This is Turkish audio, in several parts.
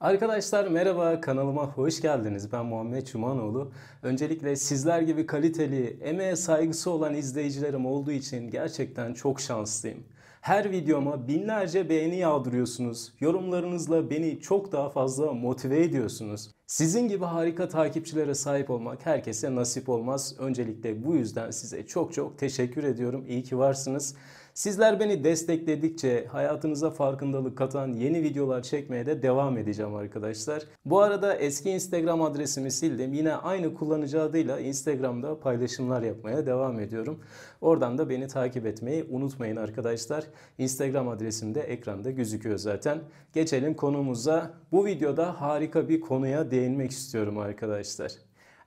Arkadaşlar merhaba kanalıma hoş geldiniz. Ben Muhammed Çumanoğlu. Öncelikle sizler gibi kaliteli, emeğe saygısı olan izleyicilerim olduğu için gerçekten çok şanslıyım. Her videoma binlerce beğeni yağdırıyorsunuz. Yorumlarınızla beni çok daha fazla motive ediyorsunuz. Sizin gibi harika takipçilere sahip olmak herkese nasip olmaz. Öncelikle bu yüzden size çok çok teşekkür ediyorum. İyi ki varsınız. Sizler beni destekledikçe hayatınıza farkındalık katan yeni videolar çekmeye de devam edeceğim arkadaşlar. Bu arada eski Instagram adresimi sildim. Yine aynı kullanıcı adıyla Instagram'da paylaşımlar yapmaya devam ediyorum. Oradan da beni takip etmeyi unutmayın arkadaşlar. Instagram adresim de ekranda gözüküyor zaten. Geçelim konumuza. Bu videoda harika bir konuya değinmek istiyorum arkadaşlar.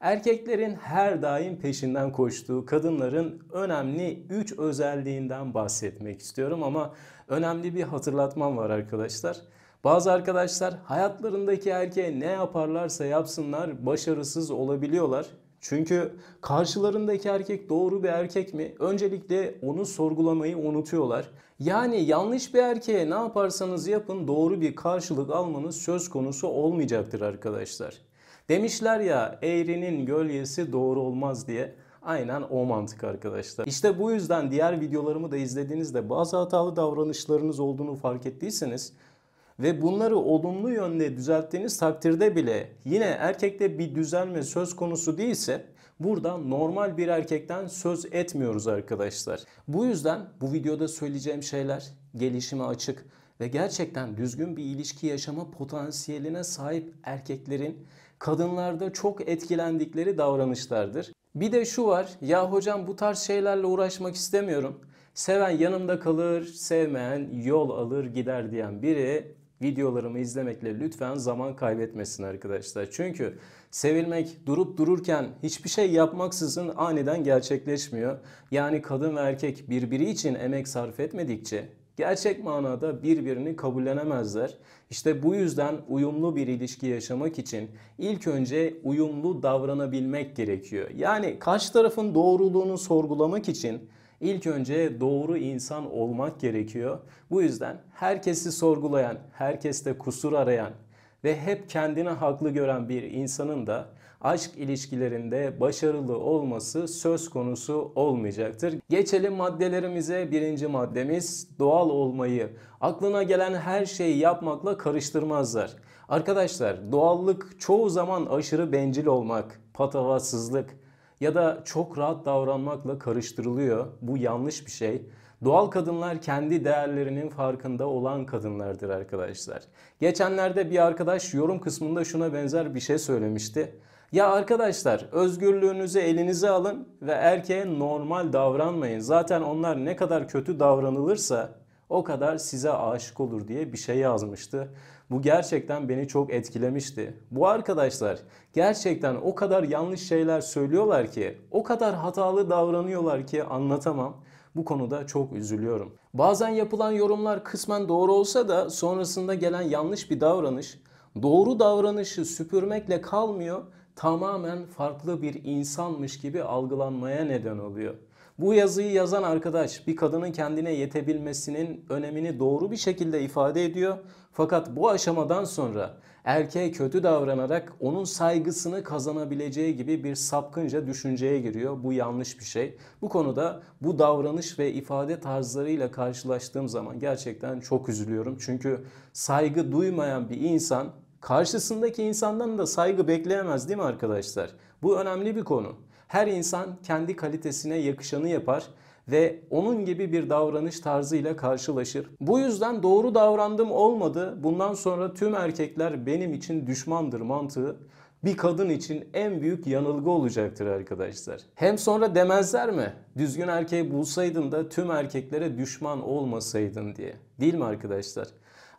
Erkeklerin her daim peşinden koştuğu kadınların önemli 3 özelliğinden bahsetmek istiyorum ama önemli bir hatırlatmam var arkadaşlar. Bazı arkadaşlar hayatlarındaki erkeğe ne yaparlarsa yapsınlar başarısız olabiliyorlar. Çünkü karşılarındaki erkek doğru bir erkek mi? Öncelikle onu sorgulamayı unutuyorlar. Yani yanlış bir erkeğe ne yaparsanız yapın doğru bir karşılık almanız söz konusu olmayacaktır arkadaşlar. Demişler ya eğrinin gölgesi doğru olmaz diye. Aynen o mantık arkadaşlar. İşte bu yüzden diğer videolarımı da izlediğinizde bazı hatalı davranışlarınız olduğunu fark ettiyseniz ve bunları olumlu yönde düzelttiğiniz takdirde bile yine erkekte bir düzelme söz konusu değilse burada normal bir erkekten söz etmiyoruz arkadaşlar. Bu yüzden bu videoda söyleyeceğim şeyler gelişime açık, ve gerçekten düzgün bir ilişki yaşama potansiyeline sahip erkeklerin kadınlarda çok etkilendikleri davranışlardır. Bir de şu var, ya hocam bu tarz şeylerle uğraşmak istemiyorum. Seven yanımda kalır, sevmeyen yol alır gider diyen biri videolarımı izlemekle lütfen zaman kaybetmesin arkadaşlar. Çünkü sevilmek durup dururken hiçbir şey yapmaksızın aniden gerçekleşmiyor. Yani kadın ve erkek birbiri için emek sarf etmedikçe, gerçek manada birbirini kabullenemezler. İşte bu yüzden uyumlu bir ilişki yaşamak için ilk önce uyumlu davranabilmek gerekiyor. Yani karşı tarafın doğruluğunu sorgulamak için ilk önce doğru insan olmak gerekiyor. Bu yüzden herkesi sorgulayan, herkeste kusur arayan ve hep kendini haklı gören bir insanın da aşk ilişkilerinde başarılı olması söz konusu olmayacaktır. Geçelim maddelerimize. Birinci maddemiz doğal olmayı aklına gelen her şeyi yapmakla karıştırmazlar. Arkadaşlar doğallık çoğu zaman aşırı bencil olmak, patavatsızlık ya da çok rahat davranmakla karıştırılıyor. Bu yanlış bir şey. Doğal kadınlar kendi değerlerinin farkında olan kadınlardır arkadaşlar. Geçenlerde bir arkadaş yorum kısmında şuna benzer bir şey söylemişti. Ya arkadaşlar özgürlüğünüzü elinize alın ve erkeğe normal davranmayın. Zaten onlar ne kadar kötü davranılırsa o kadar size aşık olur diye bir şey yazmıştı. Bu gerçekten beni çok etkilemişti. Bu arkadaşlar gerçekten o kadar yanlış şeyler söylüyorlar ki, o kadar hatalı davranıyorlar ki anlatamam. Bu konuda çok üzülüyorum. Bazen yapılan yorumlar kısmen doğru olsa da sonrasında gelen yanlış bir davranış doğru davranışı süpürmekle kalmıyor tamamen farklı bir insanmış gibi algılanmaya neden oluyor. Bu yazıyı yazan arkadaş bir kadının kendine yetebilmesinin önemini doğru bir şekilde ifade ediyor. Fakat bu aşamadan sonra erkeğe kötü davranarak onun saygısını kazanabileceği gibi bir sapkınca düşünceye giriyor. Bu yanlış bir şey. Bu konuda bu davranış ve ifade tarzlarıyla karşılaştığım zaman gerçekten çok üzülüyorum. Çünkü saygı duymayan bir insan Karşısındaki insandan da saygı bekleyemez değil mi arkadaşlar? Bu önemli bir konu. Her insan kendi kalitesine yakışanı yapar ve onun gibi bir davranış tarzıyla karşılaşır. Bu yüzden doğru davrandım olmadı. Bundan sonra tüm erkekler benim için düşmandır mantığı bir kadın için en büyük yanılgı olacaktır arkadaşlar. Hem sonra demezler mi? Düzgün erkeği bulsaydın da tüm erkeklere düşman olmasaydın diye. Değil mi arkadaşlar?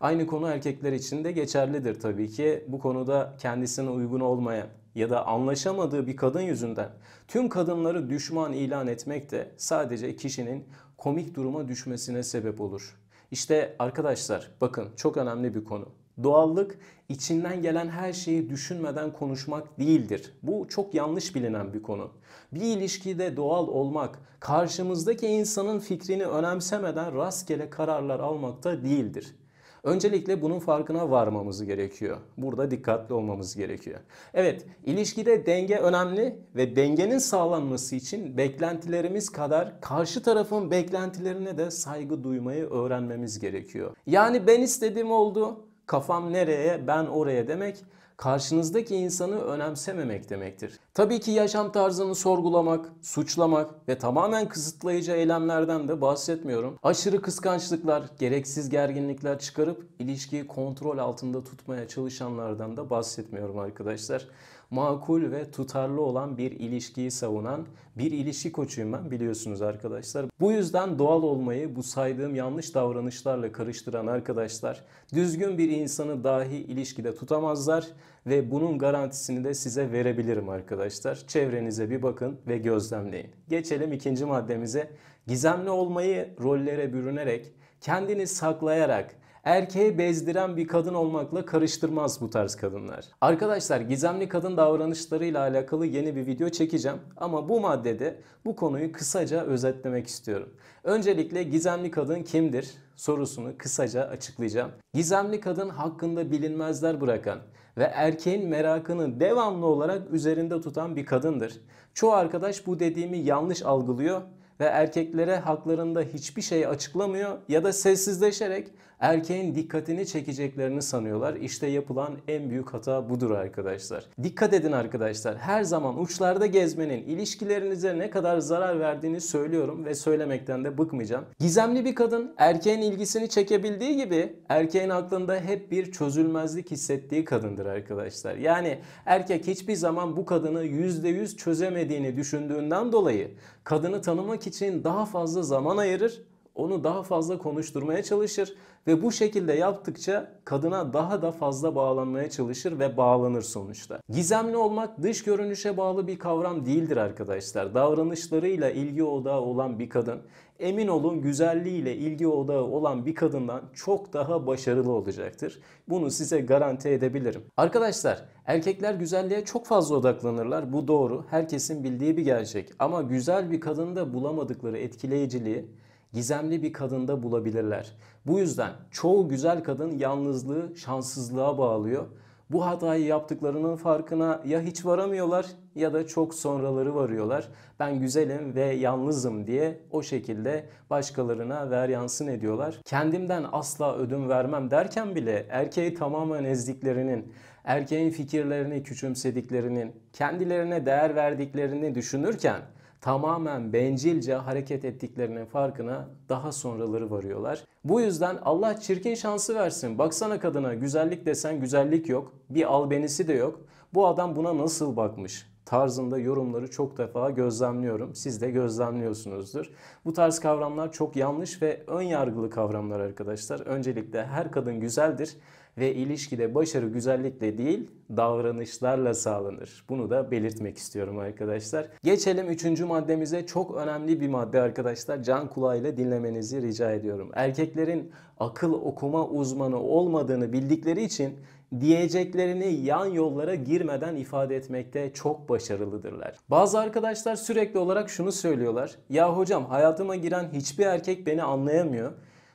Aynı konu erkekler için de geçerlidir tabii ki. Bu konuda kendisine uygun olmayan ya da anlaşamadığı bir kadın yüzünden tüm kadınları düşman ilan etmek de sadece kişinin komik duruma düşmesine sebep olur. İşte arkadaşlar bakın çok önemli bir konu. Doğallık içinden gelen her şeyi düşünmeden konuşmak değildir. Bu çok yanlış bilinen bir konu. Bir ilişkide doğal olmak karşımızdaki insanın fikrini önemsemeden rastgele kararlar almakta değildir. Öncelikle bunun farkına varmamız gerekiyor. Burada dikkatli olmamız gerekiyor. Evet, ilişkide denge önemli ve dengenin sağlanması için beklentilerimiz kadar karşı tarafın beklentilerine de saygı duymayı öğrenmemiz gerekiyor. Yani ben istediğim oldu, kafam nereye ben oraya demek karşınızdaki insanı önemsememek demektir. Tabii ki yaşam tarzını sorgulamak, suçlamak ve tamamen kısıtlayıcı eylemlerden de bahsetmiyorum. Aşırı kıskançlıklar, gereksiz gerginlikler çıkarıp ilişkiyi kontrol altında tutmaya çalışanlardan da bahsetmiyorum arkadaşlar. Makul ve tutarlı olan bir ilişkiyi savunan bir ilişki koçuyum ben biliyorsunuz arkadaşlar. Bu yüzden doğal olmayı bu saydığım yanlış davranışlarla karıştıran arkadaşlar düzgün bir insanı dahi ilişkide tutamazlar ve bunun garantisini de size verebilirim arkadaşlar. Çevrenize bir bakın ve gözlemleyin. Geçelim ikinci maddemize. Gizemli olmayı rollere bürünerek, kendini saklayarak Erkeği bezdiren bir kadın olmakla karıştırmaz bu tarz kadınlar. Arkadaşlar gizemli kadın davranışlarıyla alakalı yeni bir video çekeceğim ama bu maddede bu konuyu kısaca özetlemek istiyorum. Öncelikle gizemli kadın kimdir sorusunu kısaca açıklayacağım. Gizemli kadın hakkında bilinmezler bırakan ve erkeğin merakını devamlı olarak üzerinde tutan bir kadındır. Çoğu arkadaş bu dediğimi yanlış algılıyor ve erkeklere haklarında hiçbir şey açıklamıyor ya da sessizleşerek erkeğin dikkatini çekeceklerini sanıyorlar. İşte yapılan en büyük hata budur arkadaşlar. Dikkat edin arkadaşlar. Her zaman uçlarda gezmenin ilişkilerinize ne kadar zarar verdiğini söylüyorum ve söylemekten de bıkmayacağım. Gizemli bir kadın erkeğin ilgisini çekebildiği gibi erkeğin aklında hep bir çözülmezlik hissettiği kadındır arkadaşlar. Yani erkek hiçbir zaman bu kadını %100 çözemediğini düşündüğünden dolayı kadını tanımak için daha fazla zaman ayırır onu daha fazla konuşturmaya çalışır ve bu şekilde yaptıkça kadına daha da fazla bağlanmaya çalışır ve bağlanır sonuçta. Gizemli olmak dış görünüşe bağlı bir kavram değildir arkadaşlar. Davranışlarıyla ilgi odağı olan bir kadın emin olun güzelliğiyle ilgi odağı olan bir kadından çok daha başarılı olacaktır. Bunu size garanti edebilirim. Arkadaşlar erkekler güzelliğe çok fazla odaklanırlar. Bu doğru. Herkesin bildiği bir gerçek. Ama güzel bir kadında bulamadıkları etkileyiciliği gizemli bir kadında bulabilirler. Bu yüzden çoğu güzel kadın yalnızlığı şanssızlığa bağlıyor. Bu hatayı yaptıklarının farkına ya hiç varamıyorlar ya da çok sonraları varıyorlar. Ben güzelim ve yalnızım diye o şekilde başkalarına veryansın ediyorlar. Kendimden asla ödüm vermem derken bile erkeği tamamen ezdiklerinin, erkeğin fikirlerini küçümsediklerinin, kendilerine değer verdiklerini düşünürken tamamen bencilce hareket ettiklerinin farkına daha sonraları varıyorlar. Bu yüzden Allah çirkin şansı versin. Baksana kadına güzellik desen güzellik yok. Bir albenisi de yok. Bu adam buna nasıl bakmış? tarzında yorumları çok defa gözlemliyorum. Siz de gözlemliyorsunuzdur. Bu tarz kavramlar çok yanlış ve ön yargılı kavramlar arkadaşlar. Öncelikle her kadın güzeldir ve ilişkide başarı güzellikle değil davranışlarla sağlanır. Bunu da belirtmek istiyorum arkadaşlar. Geçelim üçüncü maddemize. Çok önemli bir madde arkadaşlar. Can kulağıyla dinlemenizi rica ediyorum. Erkeklerin akıl okuma uzmanı olmadığını bildikleri için diyeceklerini yan yollara girmeden ifade etmekte çok başarılıdırlar. Bazı arkadaşlar sürekli olarak şunu söylüyorlar. Ya hocam hayatıma giren hiçbir erkek beni anlayamıyor.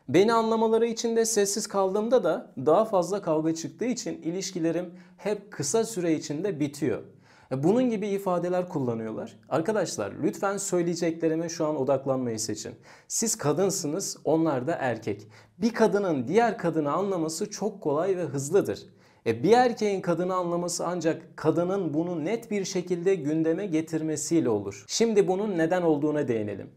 Beni anlamaları için de sessiz kaldığımda da daha fazla kavga çıktığı için ilişkilerim hep kısa süre içinde bitiyor. E, bunun gibi ifadeler kullanıyorlar. Arkadaşlar lütfen söyleyeceklerime şu an odaklanmayı seçin. Siz kadınsınız, onlar da erkek. Bir kadının diğer kadını anlaması çok kolay ve hızlıdır. E bir erkeğin kadını anlaması ancak kadının bunu net bir şekilde gündeme getirmesiyle olur. Şimdi bunun neden olduğuna değinelim.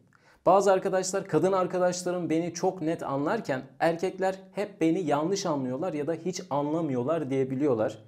Bazı arkadaşlar kadın arkadaşlarım beni çok net anlarken erkekler hep beni yanlış anlıyorlar ya da hiç anlamıyorlar diyebiliyorlar.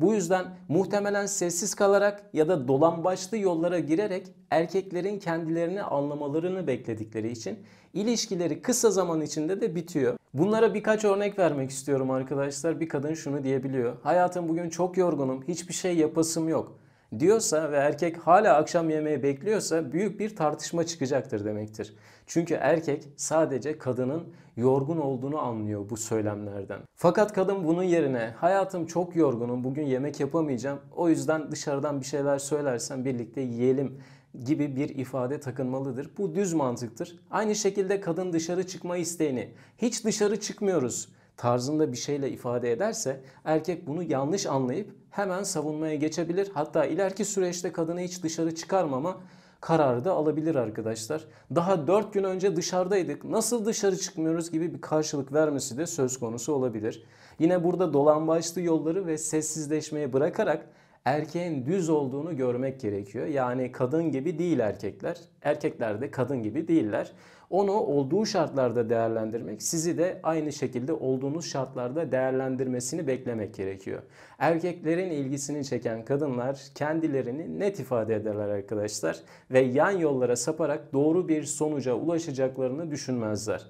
Bu yüzden muhtemelen sessiz kalarak ya da dolambaçlı yollara girerek erkeklerin kendilerini anlamalarını bekledikleri için ilişkileri kısa zaman içinde de bitiyor. Bunlara birkaç örnek vermek istiyorum arkadaşlar. Bir kadın şunu diyebiliyor. Hayatım bugün çok yorgunum. Hiçbir şey yapasım yok diyorsa ve erkek hala akşam yemeği bekliyorsa büyük bir tartışma çıkacaktır demektir. Çünkü erkek sadece kadının yorgun olduğunu anlıyor bu söylemlerden. Fakat kadın bunun yerine hayatım çok yorgunum bugün yemek yapamayacağım o yüzden dışarıdan bir şeyler söylersen birlikte yiyelim gibi bir ifade takınmalıdır. Bu düz mantıktır. Aynı şekilde kadın dışarı çıkma isteğini hiç dışarı çıkmıyoruz tarzında bir şeyle ifade ederse erkek bunu yanlış anlayıp hemen savunmaya geçebilir. Hatta ileriki süreçte kadını hiç dışarı çıkarmama kararı da alabilir arkadaşlar. Daha 4 gün önce dışarıdaydık nasıl dışarı çıkmıyoruz gibi bir karşılık vermesi de söz konusu olabilir. Yine burada dolambaçlı yolları ve sessizleşmeye bırakarak erkeğin düz olduğunu görmek gerekiyor. Yani kadın gibi değil erkekler. Erkekler de kadın gibi değiller. Onu olduğu şartlarda değerlendirmek, sizi de aynı şekilde olduğunuz şartlarda değerlendirmesini beklemek gerekiyor. Erkeklerin ilgisini çeken kadınlar kendilerini net ifade ederler arkadaşlar ve yan yollara saparak doğru bir sonuca ulaşacaklarını düşünmezler.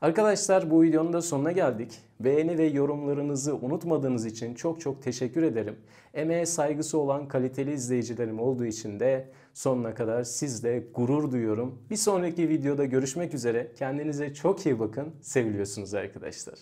Arkadaşlar bu videonun da sonuna geldik. Beğeni ve yorumlarınızı unutmadığınız için çok çok teşekkür ederim. Emeğe saygısı olan kaliteli izleyicilerim olduğu için de sonuna kadar sizle gurur duyuyorum. Bir sonraki videoda görüşmek üzere. Kendinize çok iyi bakın. Seviliyorsunuz arkadaşlar.